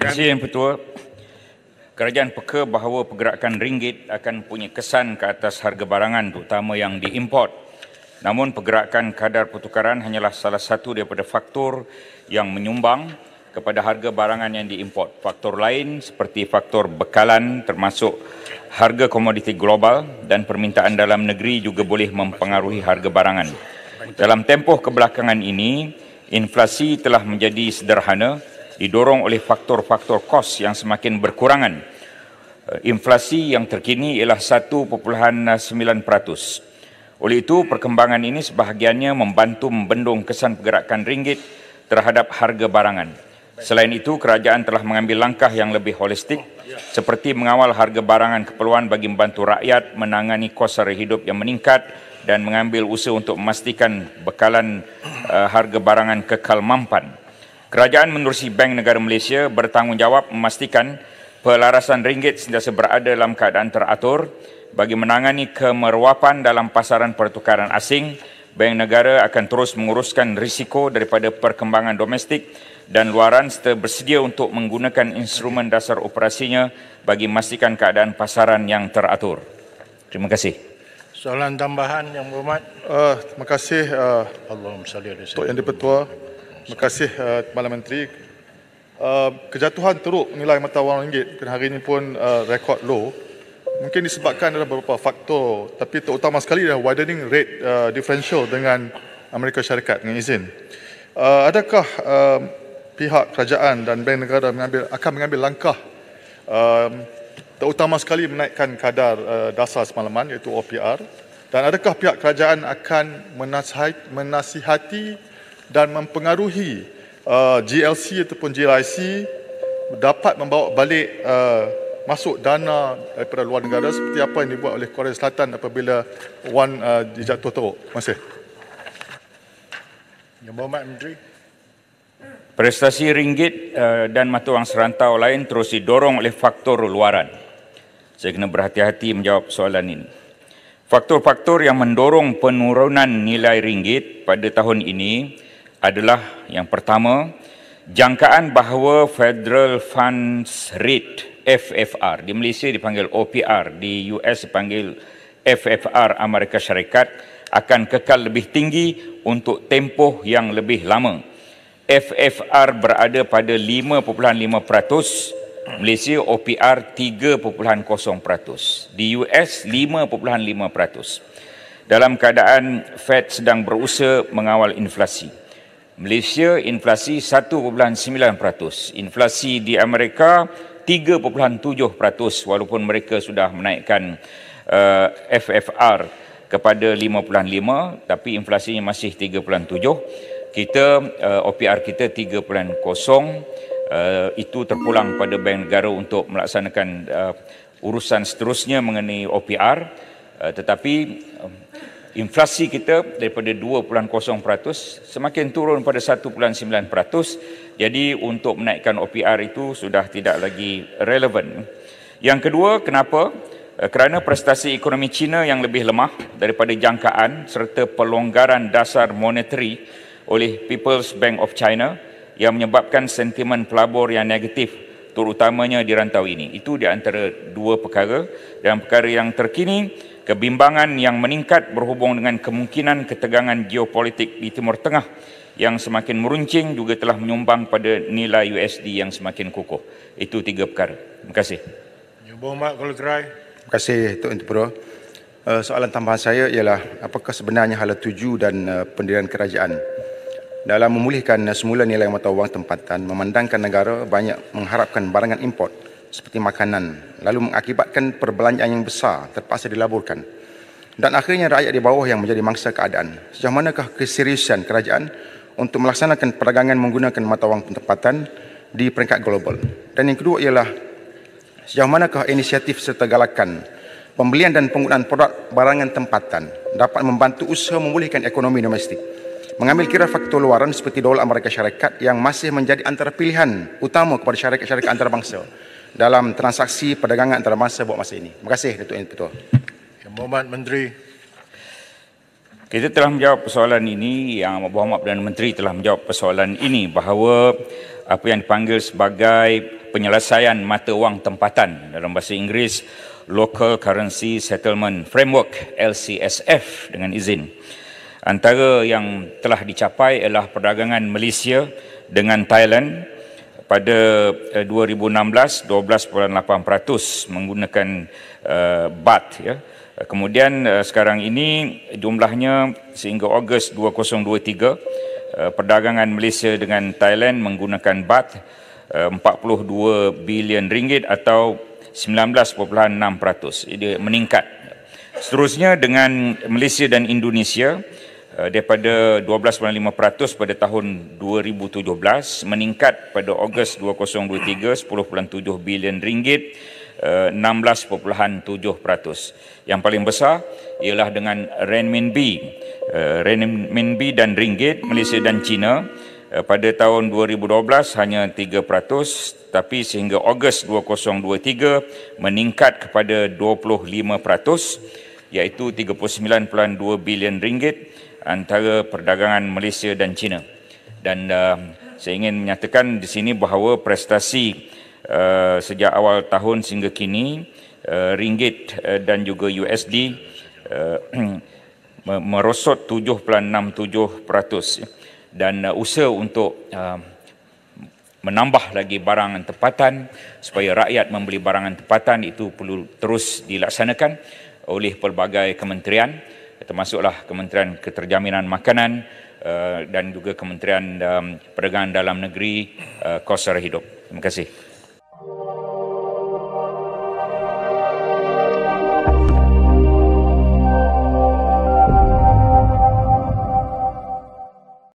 silakan. Terima kasih yang petua. Kerajaan peka bahawa pergerakan ringgit akan punya kesan ke atas harga barangan terutama yang diimport. Namun pergerakan kadar pertukaran hanyalah salah satu daripada faktor yang menyumbang kepada harga barangan yang diimport. Faktor lain seperti faktor bekalan termasuk harga komoditi global dan permintaan dalam negeri juga boleh mempengaruhi harga barangan. Dalam tempoh kebelakangan ini, inflasi telah menjadi sederhana didorong oleh faktor-faktor kos yang semakin berkurangan. Eh, inflasi yang terkini ialah 1.9%. Oleh itu, perkembangan ini sebahagiannya membantu membendung kesan pergerakan ringgit terhadap harga barangan. Selain itu, kerajaan telah mengambil langkah yang lebih holistik seperti mengawal harga barangan keperluan bagi membantu rakyat menangani kos sara hidup yang meningkat dan mengambil usaha untuk memastikan bekalan uh, harga barangan kekal mampan. Kerajaan menerusi Bank Negara Malaysia bertanggungjawab memastikan pelarasan ringgit sentiasa berada dalam keadaan teratur bagi menangani kemeruapan dalam pasaran pertukaran asing. Bank Negara akan terus menguruskan risiko daripada perkembangan domestik dan luaran serta bersedia untuk menggunakan instrumen dasar operasinya bagi memastikan keadaan pasaran yang teratur. Terima kasih. Soalan tambahan yang berhormat. Uh, terima kasih. Uh, Allahumma salli ala Tok Yang di Pertua. Terima kasih uh, Malam Menteri. Uh, kejatuhan teruk nilai mata wang ringgit dan hari ini pun uh, rekod low. Mungkin disebabkan ada beberapa faktor tapi terutama sekali adalah widening rate uh, differential dengan Amerika Syarikat dengan izin. Uh, adakah uh, pihak kerajaan dan bank negara mengambil, akan mengambil langkah uh, terutama sekali menaikkan kadar uh, dasar semalaman iaitu OPR dan adakah pihak kerajaan akan menasihati, menasihati dan mempengaruhi uh, GLC ataupun GLIC dapat membawa balik uh, masuk dana daripada luar negara seperti apa yang dibuat oleh Korea Selatan apabila Wan uh, dijatuh teruk. Terima kasih. Yang berhormat Menteri. Prestasi ringgit uh, dan mata wang serantau lain terus didorong oleh faktor luaran. Saya kena berhati-hati menjawab soalan ini. Faktor-faktor yang mendorong penurunan nilai ringgit pada tahun ini adalah yang pertama jangkaan bahawa Federal Funds Rate FFR di Malaysia dipanggil OPR di US dipanggil FFR Amerika Syarikat akan kekal lebih tinggi untuk tempoh yang lebih lama. FFR berada pada 5.5%, Malaysia OPR 3.0%, di US 5.5%. Dalam keadaan Fed sedang berusaha mengawal inflasi. Malaysia inflasi 1.9%, inflasi di Amerika 3.7% walaupun mereka sudah menaikkan uh, eh, FFR kepada 5.5 tapi inflasinya masih 3.7. Kita uh, eh, OPR kita 3.0 Uh, eh, itu terpulang pada bank negara untuk melaksanakan uh, urusan seterusnya mengenai OPR uh, tetapi inflasi kita daripada 2.0% semakin turun pada 1.9%. Jadi untuk menaikkan OPR itu sudah tidak lagi relevan. Yang kedua, kenapa? Eh, kerana prestasi ekonomi China yang lebih lemah daripada jangkaan serta pelonggaran dasar monetari oleh People's Bank of China yang menyebabkan sentimen pelabur yang negatif terutamanya di rantau ini. Itu di antara dua perkara. Dan perkara yang terkini, kebimbangan yang meningkat berhubung dengan kemungkinan ketegangan geopolitik di Timur Tengah yang semakin meruncing juga telah menyumbang pada nilai USD yang semakin kukuh. Itu tiga perkara. Terima kasih. Nyubung Mak kalau gerai. Terima kasih Tok Entepro. Eh, soalan tambahan saya ialah apakah sebenarnya hala tuju dan eh, pendirian kerajaan dalam memulihkan semula nilai mata wang tempatan memandangkan negara banyak mengharapkan barangan import seperti makanan lalu mengakibatkan perbelanjaan yang besar terpaksa dilaburkan dan akhirnya rakyat di bawah yang menjadi mangsa keadaan sejauh manakah keseriusan kerajaan untuk melaksanakan perdagangan menggunakan mata wang tempatan di peringkat global dan yang kedua ialah sejauh manakah inisiatif serta galakan pembelian dan penggunaan produk barangan tempatan dapat membantu usaha memulihkan ekonomi domestik mengambil kira faktor luaran seperti dolar Amerika Syarikat yang masih menjadi antara pilihan utama kepada syarikat-syarikat antarabangsa dalam transaksi perdagangan masa buat masa ini. Terima kasih Datuk Yang Yang Berhormat Menteri. Kita telah menjawab persoalan ini, Yang Berhormat Perdana Menteri telah menjawab persoalan ini bahawa apa yang dipanggil sebagai penyelesaian mata wang tempatan dalam bahasa Inggeris Local Currency Settlement Framework LCSF dengan izin. Antara yang telah dicapai ialah perdagangan Malaysia dengan Thailand pada 2016 eh, 12.8% menggunakan uh, eh, BAT ya. Kemudian uh, sekarang ini jumlahnya sehingga Ogos 2023 uh, perdagangan Malaysia dengan Thailand menggunakan BAT uh, 42 bilion ringgit atau 19.6%. Ia meningkat. Seterusnya dengan Malaysia dan Indonesia Eh, daripada 12.5% pada tahun 2017 meningkat pada Ogos 2023 10.7 bilion ringgit 16.7%. Eh, Yang paling besar ialah dengan renminbi, eh, renminbi dan ringgit Malaysia dan China pada tahun 2012 hanya 3% tapi sehingga Ogos 2023 meningkat kepada 25% iaitu 39.2 bilion ringgit antara perdagangan Malaysia dan China. Dan uh, saya ingin menyatakan di sini bahawa prestasi uh, sejak awal tahun sehingga kini uh, ringgit uh, dan juga USD uh, merosot 7.67% dan uh, usaha untuk uh, menambah lagi barangan tempatan supaya rakyat membeli barangan tempatan itu perlu terus dilaksanakan oleh pelbagai kementerian termasuklah Kementerian Keterjaminan Makanan eh, dan juga Kementerian Perdagangan Dalam Negeri, eh, Kos Sara Hidup. Terima kasih.